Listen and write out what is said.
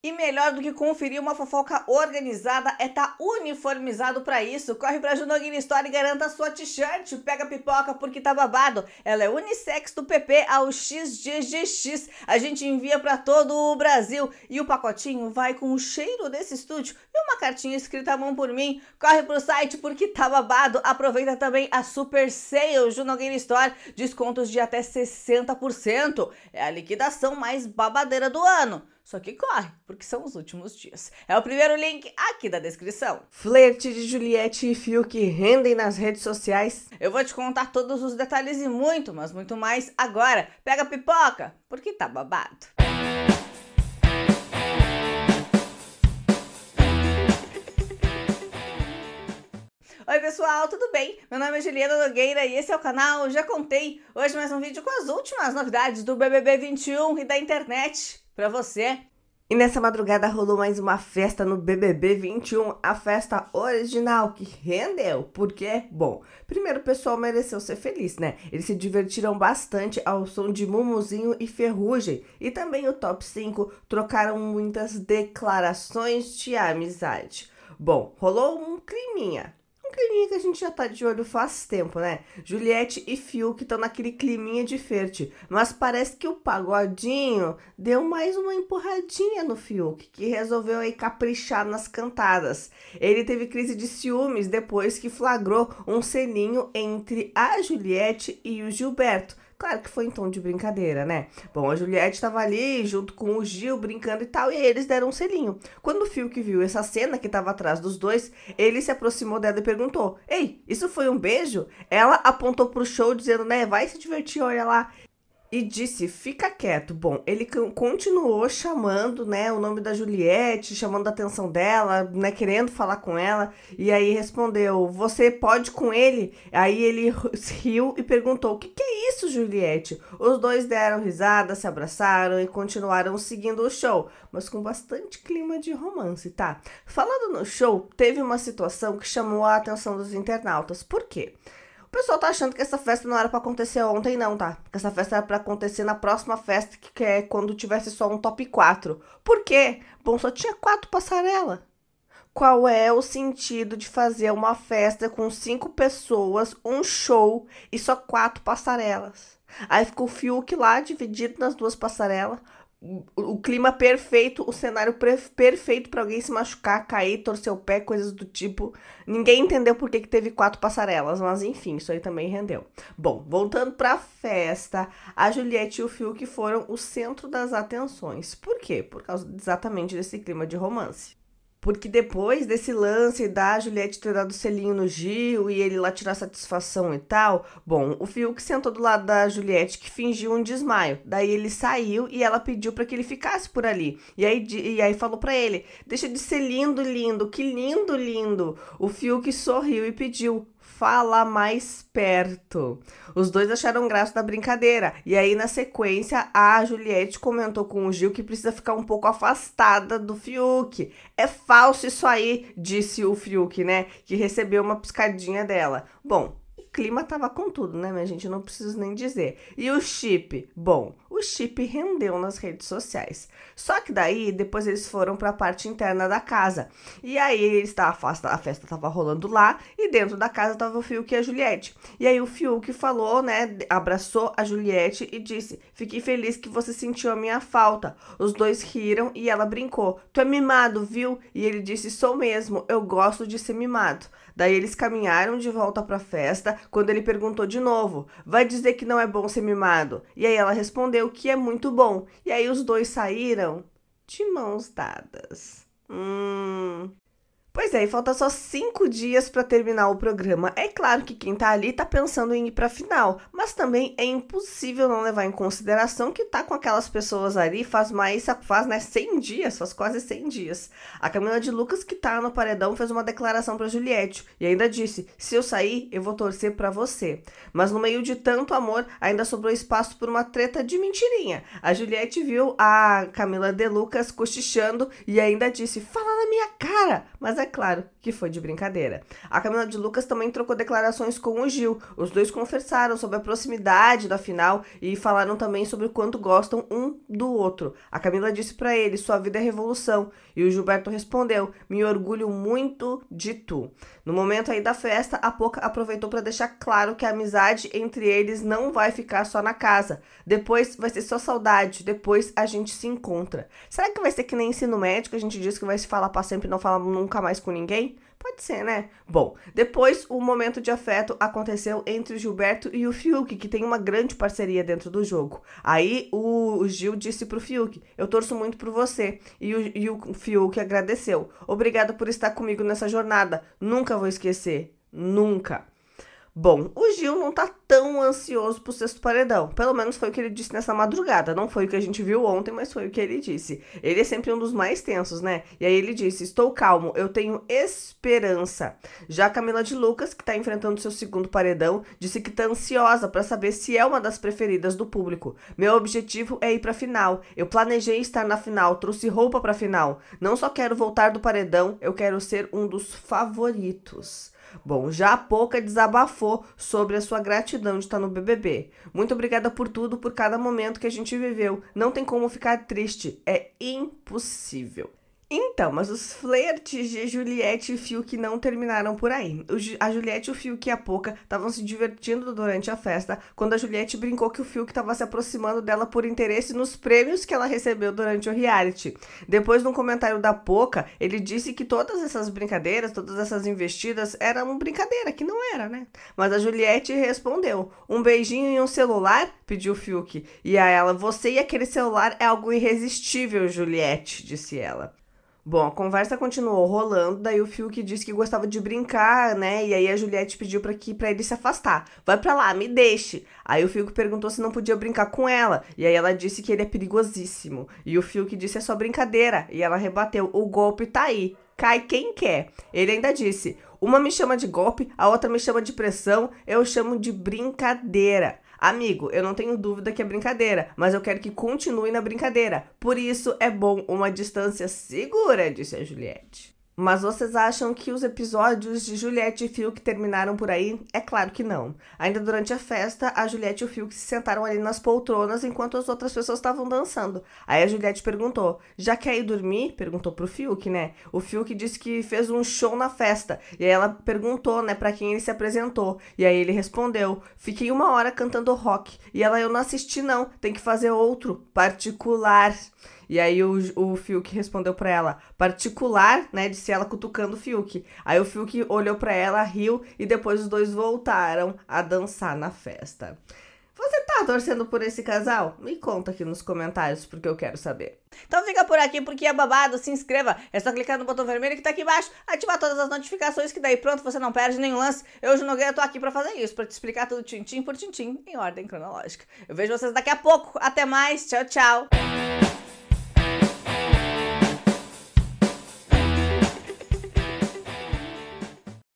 E melhor do que conferir uma fofoca organizada é estar tá uniformizado para isso. Corre pra Junoguini Store e garanta sua t-shirt. Pega pipoca porque tá babado. Ela é unissex do PP ao XGGX. A gente envia para todo o Brasil. E o pacotinho vai com o cheiro desse estúdio e uma cartinha escrita à mão por mim. Corre pro site porque tá babado. Aproveita também a Super Sale Junoguini Store. Descontos de até 60%. É a liquidação mais babadeira do ano. Só que corre, porque são os últimos dias. É o primeiro link aqui da descrição. Flerte de Juliette e Fiuk rendem nas redes sociais. Eu vou te contar todos os detalhes e muito, mas muito mais agora. Pega a pipoca, porque tá babado. Oi pessoal, tudo bem? Meu nome é Juliana Nogueira e esse é o canal Já Contei. Hoje mais um vídeo com as últimas novidades do BBB 21 e da internet para você. E nessa madrugada rolou mais uma festa no BBB 21, a festa original que rendeu, porque, bom, primeiro o pessoal mereceu ser feliz, né? Eles se divertiram bastante ao som de Mumuzinho e Ferrugem, e também o top 5 trocaram muitas declarações de amizade. Bom, rolou um criminha, climinha que a gente já tá de olho faz tempo, né? Juliette e Fiuk estão naquele climinha de fértil. mas parece que o pagodinho deu mais uma empurradinha no Fiuk, que resolveu aí caprichar nas cantadas. Ele teve crise de ciúmes depois que flagrou um selinho entre a Juliette e o Gilberto Claro que foi em tom de brincadeira, né? Bom, a Juliette estava ali junto com o Gil brincando e tal, e eles deram um selinho. Quando o Fiuk viu essa cena que estava atrás dos dois, ele se aproximou dela e perguntou: Ei, isso foi um beijo? Ela apontou pro show dizendo, né? Vai se divertir, olha lá e disse: "Fica quieto". Bom, ele continuou chamando, né, o nome da Juliette, chamando a atenção dela, né, querendo falar com ela, e aí respondeu: "Você pode com ele?". Aí ele riu e perguntou: "O que, que é isso, Juliette?". Os dois deram risada, se abraçaram e continuaram seguindo o show, mas com bastante clima de romance, tá? Falando no show, teve uma situação que chamou a atenção dos internautas. Por quê? O pessoal tá achando que essa festa não era para acontecer ontem, não, tá? Que essa festa era para acontecer na próxima festa, que é quando tivesse só um top 4. Por quê? Bom, só tinha quatro passarela. Qual é o sentido de fazer uma festa com cinco pessoas, um show e só quatro passarelas? Aí ficou o Fiuk lá dividido nas duas passarelas o clima perfeito, o cenário perfeito para alguém se machucar, cair, torcer o pé, coisas do tipo. Ninguém entendeu por que, que teve quatro passarelas, mas enfim, isso aí também rendeu. Bom, voltando pra festa, a Juliette e o Phil que foram o centro das atenções. Por quê? Por causa exatamente desse clima de romance. Porque depois desse lance da Juliette ter dado selinho no Gil e ele lá tirar satisfação e tal, bom, o Fiuk sentou do lado da Juliette que fingiu um desmaio. Daí ele saiu e ela pediu para que ele ficasse por ali. E aí, e aí falou para ele: "Deixa de ser lindo, lindo, que lindo, lindo". O Fiuk sorriu e pediu: Fala mais perto. Os dois acharam graça da brincadeira. E aí, na sequência, a Juliette comentou com o Gil que precisa ficar um pouco afastada do Fiuk. É falso isso aí, disse o Fiuk, né? Que recebeu uma piscadinha dela. Bom, clima tava com tudo, né, minha gente? não preciso nem dizer. E o chip? Bom, o chip rendeu nas redes sociais. Só que daí, depois eles foram para a parte interna da casa. E aí, eles tavam, a festa tava rolando lá, e dentro da casa tava o Fiuk e a Juliette. E aí, o Fiuk falou, né, abraçou a Juliette e disse: Fiquei feliz que você sentiu a minha falta. Os dois riram e ela brincou: Tu é mimado, viu? E ele disse: Sou mesmo, eu gosto de ser mimado. Daí, eles caminharam de volta pra festa, quando ele perguntou de novo: Vai dizer que não é bom ser mimado? E aí ela respondeu que é muito bom. E aí os dois saíram de mãos dadas. Hum. Pois é, e falta só cinco dias para terminar o programa. É claro que quem tá ali tá pensando em ir pra final, mas também é impossível não levar em consideração que tá com aquelas pessoas ali faz mais, faz né, 100 dias, faz quase 100 dias. A Camila de Lucas, que tá no paredão, fez uma declaração para Juliette e ainda disse: se eu sair, eu vou torcer para você. Mas no meio de tanto amor, ainda sobrou espaço por uma treta de mentirinha. A Juliette viu a Camila de Lucas cochichando e ainda disse: fala na minha cara! Mas a é claro que foi de brincadeira. A Camila de Lucas também trocou declarações com o Gil. Os dois conversaram sobre a proximidade da final e falaram também sobre o quanto gostam um do outro. A Camila disse para ele: "Sua vida é revolução". E o Gilberto respondeu: "Me orgulho muito de tu". No momento aí da festa, a Poca aproveitou para deixar claro que a amizade entre eles não vai ficar só na casa. Depois vai ser só saudade, depois a gente se encontra. Será que vai ser que nem ensino médico, a gente diz que vai se falar para sempre, não falar nunca mais mais com ninguém? Pode ser, né? Bom, depois o momento de afeto aconteceu entre o Gilberto e o Fiuk, que tem uma grande parceria dentro do jogo. Aí o Gil disse pro Fiuk: Eu torço muito por você. E o, e o Fiuk agradeceu: Obrigado por estar comigo nessa jornada. Nunca vou esquecer. Nunca. Bom, o Gil não tá tão ansioso pro sexto paredão. Pelo menos foi o que ele disse nessa madrugada. Não foi o que a gente viu ontem, mas foi o que ele disse. Ele é sempre um dos mais tensos, né? E aí ele disse: Estou calmo, eu tenho esperança. Já Camila de Lucas, que tá enfrentando seu segundo paredão, disse que tá ansiosa para saber se é uma das preferidas do público. Meu objetivo é ir pra final. Eu planejei estar na final, trouxe roupa pra final. Não só quero voltar do paredão, eu quero ser um dos favoritos. Bom, já a Pouca desabafou sobre a sua gratidão de estar no BBB. Muito obrigada por tudo, por cada momento que a gente viveu. Não tem como ficar triste, é impossível. Então, mas os flertes de Juliette e Fiuk não terminaram por aí. Ju a Juliette, o Fiuk e a Poca estavam se divertindo durante a festa, quando a Juliette brincou que o Fiuk estava se aproximando dela por interesse nos prêmios que ela recebeu durante o reality. Depois, num comentário da Poca, ele disse que todas essas brincadeiras, todas essas investidas eram brincadeira, que não era, né? Mas a Juliette respondeu: um beijinho e um celular? pediu o Fiuk. E a ela: você e aquele celular é algo irresistível, Juliette, disse ela. Bom, a conversa continuou rolando, daí o Fiuk disse que gostava de brincar, né? E aí a Juliette pediu para que para ele se afastar. Vai para lá, me deixe. Aí o Fiuk perguntou se não podia brincar com ela, e aí ela disse que ele é perigosíssimo. E o Fiuk disse é só brincadeira, e ela rebateu: "O golpe tá aí. Cai quem quer". Ele ainda disse: "Uma me chama de golpe, a outra me chama de pressão, eu chamo de brincadeira". Amigo, eu não tenho dúvida que é brincadeira, mas eu quero que continue na brincadeira. Por isso é bom uma distância segura, disse a Juliette. Mas vocês acham que os episódios de Juliette e Fiuk terminaram por aí? É claro que não. Ainda durante a festa, a Juliette e o Fiuk se sentaram ali nas poltronas enquanto as outras pessoas estavam dançando. Aí a Juliette perguntou: "Já quer ir dormir?" perguntou pro Fiuk, né? O Fiuk disse que fez um show na festa. E aí ela perguntou, né, para quem ele se apresentou. E aí ele respondeu: "Fiquei uma hora cantando rock". E ela: "Eu não assisti não, tem que fazer outro particular". E aí o, o Fiuk respondeu pra ela, particular, né? Disse ela cutucando o Fiuk. Aí o Fiuk olhou pra ela, riu e depois os dois voltaram a dançar na festa. Você tá torcendo por esse casal? Me conta aqui nos comentários, porque eu quero saber. Então fica por aqui, porque é babado, se inscreva. É só clicar no botão vermelho que tá aqui embaixo, ativar todas as notificações, que daí pronto, você não perde nenhum lance. Eu, Junogueira, tô aqui pra fazer isso, pra te explicar tudo tintim por tintim, em ordem cronológica. Eu vejo vocês daqui a pouco. Até mais, tchau, tchau.